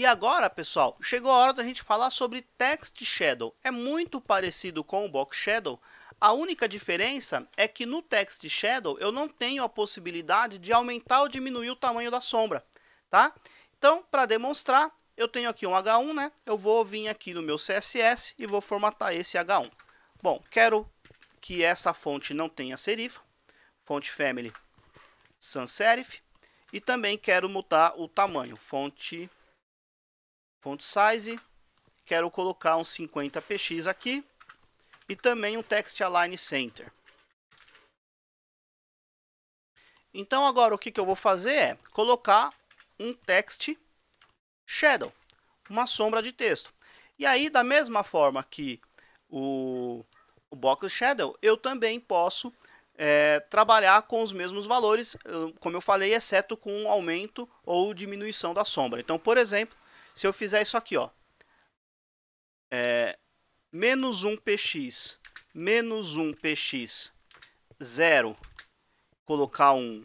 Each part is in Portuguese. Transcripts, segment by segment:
E agora, pessoal, chegou a hora da gente falar sobre Text Shadow. É muito parecido com o Box Shadow, a única diferença é que no Text Shadow eu não tenho a possibilidade de aumentar ou diminuir o tamanho da sombra, tá? Então, para demonstrar, eu tenho aqui um H1, né? Eu vou vir aqui no meu CSS e vou formatar esse H1. Bom, quero que essa fonte não tenha serifa, fonte family sans serif, e também quero mudar o tamanho, fonte Font size, quero colocar um 50 px aqui e também um text align center. Então agora o que, que eu vou fazer é colocar um text shadow, uma sombra de texto. E aí da mesma forma que o, o box shadow, eu também posso é, trabalhar com os mesmos valores, hum, como eu falei, exceto com um aumento ou diminuição da sombra. Então por exemplo, se eu fizer isso aqui, ó. É, menos 1 px, menos 1 px, 0, colocar um,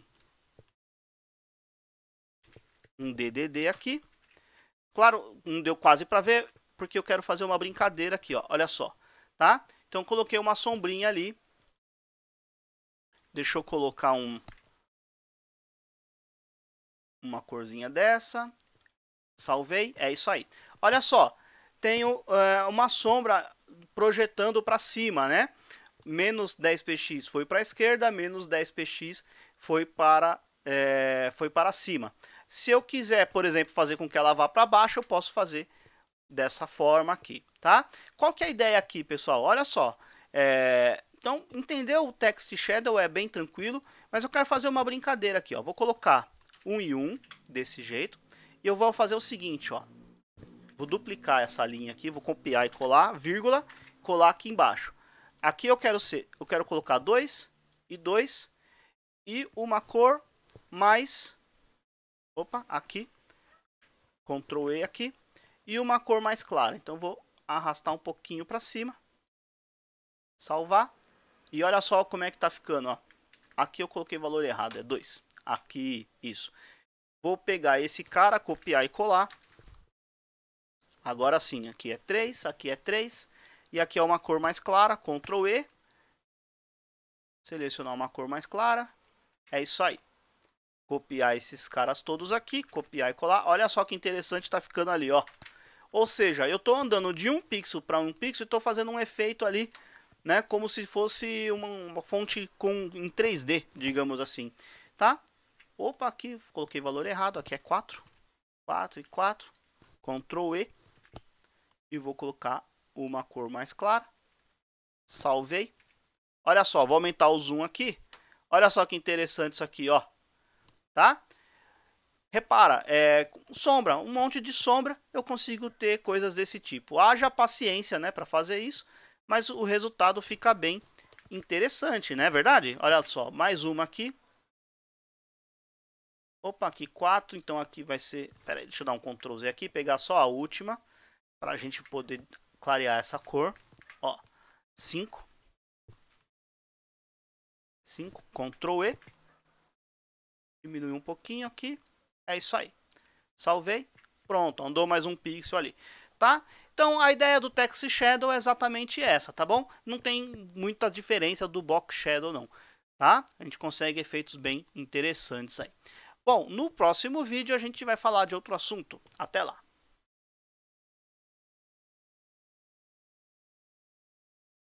um ddd aqui. Claro, não deu quase para ver, porque eu quero fazer uma brincadeira aqui, ó. Olha só, tá? Então coloquei uma sombrinha ali. Deixa eu colocar um uma corzinha dessa. Salvei, é isso aí. Olha só, tenho uh, uma sombra projetando para cima, né? Menos 10px foi para a esquerda, menos 10px foi para, é, foi para cima. Se eu quiser, por exemplo, fazer com que ela vá para baixo, eu posso fazer dessa forma aqui, tá? Qual que é a ideia aqui, pessoal? Olha só, é... então entendeu o text shadow é bem tranquilo, mas eu quero fazer uma brincadeira aqui, ó. Vou colocar um e um desse jeito, e eu vou fazer o seguinte, ó. Vou duplicar essa linha aqui, vou copiar e colar, vírgula, colar aqui embaixo. Aqui eu quero ser, eu quero colocar 2 e 2 e uma cor mais opa, aqui. Ctrl E aqui e uma cor mais clara. Então vou arrastar um pouquinho para cima. Salvar. E olha só como é que tá ficando, ó. Aqui eu coloquei valor errado, é 2. Aqui, isso. Vou pegar esse cara, copiar e colar. Agora sim, aqui é 3, aqui é 3. E aqui é uma cor mais clara, Ctrl E. Selecionar uma cor mais clara. É isso aí. Copiar esses caras todos aqui, copiar e colar. Olha só que interessante tá ficando ali, ó. Ou seja, eu estou andando de um pixel para um pixel e estou fazendo um efeito ali, né? Como se fosse uma, uma fonte com, em 3D, digamos assim, tá? Opa, aqui coloquei valor errado. Aqui é 4. 4 e 4. Ctrl E. E vou colocar uma cor mais clara. Salvei. Olha só, vou aumentar o zoom aqui. Olha só que interessante isso aqui, ó. Tá? Repara, é, sombra, um monte de sombra, eu consigo ter coisas desse tipo. Haja paciência, né, para fazer isso, mas o resultado fica bem interessante, né, é verdade? Olha só, mais uma aqui, Opa, aqui 4, então aqui vai ser... Pera aí, deixa eu dar um Ctrl Z aqui, pegar só a última, para a gente poder clarear essa cor. Ó, 5. 5, Ctrl E. Diminui um pouquinho aqui. É isso aí. Salvei. Pronto, andou mais um pixel ali. Tá? Então a ideia do Text Shadow é exatamente essa, tá bom? Não tem muita diferença do Box Shadow não, tá? A gente consegue efeitos bem interessantes aí. Bom, no próximo vídeo a gente vai falar de outro assunto. Até lá!